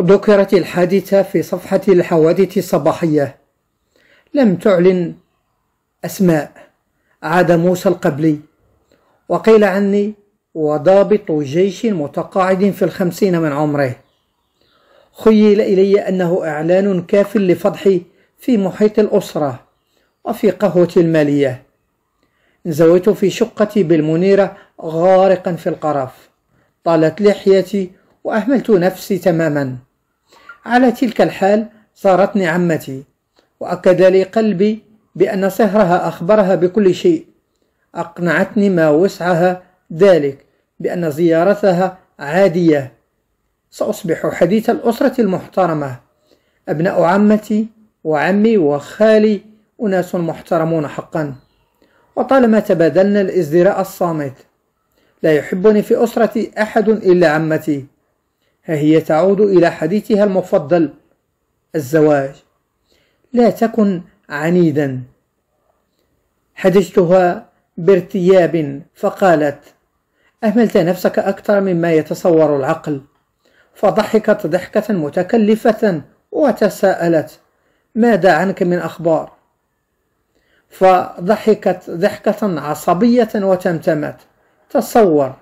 ذكرت الحادثة في صفحة الحوادث الصباحية لم تعلن أسماء عاد موسى القبلي وقيل عني وضابط جيش متقاعد في الخمسين من عمره خيل إلي أنه إعلان كاف لفضحي في محيط الأسرة وفي قهوة المالية انزويت في شقتي بالمنيرة غارقا في القرف طالت لحيتي وأهملت نفسي تماما على تلك الحال صارتني عمتي وأكد لي قلبي بأن سهرها أخبرها بكل شيء أقنعتني ما وسعها ذلك بأن زيارتها عادية سأصبح حديث الأسرة المحترمة أبناء عمتي وعمي وخالي أناس محترمون حقا وطالما تبادلنا الازدراء الصامت لا يحبني في أسرتي أحد إلا عمتي ها هي تعود إلى حديثها المفضل الزواج لا تكن عنيدا حدثتها بارتياب فقالت أهملت نفسك أكثر مما يتصور العقل فضحكت ضحكة متكلفة وتساءلت ماذا عنك من أخبار فضحكت ضحكة عصبية وتمتمت تصور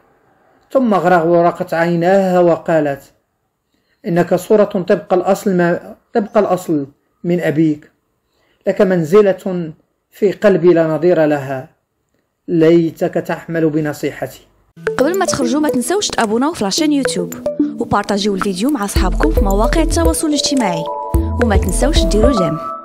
ثم غرغرقت عيناها وقالت إنك صورة تبقى الأصل, ما تبقى الأصل من أبيك لك منزلة في قلبي لا نظير لها ليتك تحمل بنصيحتي قبل ما تخرجوا ما تنسوش تابوناو في لاشين يوتيوب وبارطاجيو الفيديو مع صحابكم في مواقع التواصل الاجتماعي وما تنسوش ديروا جيم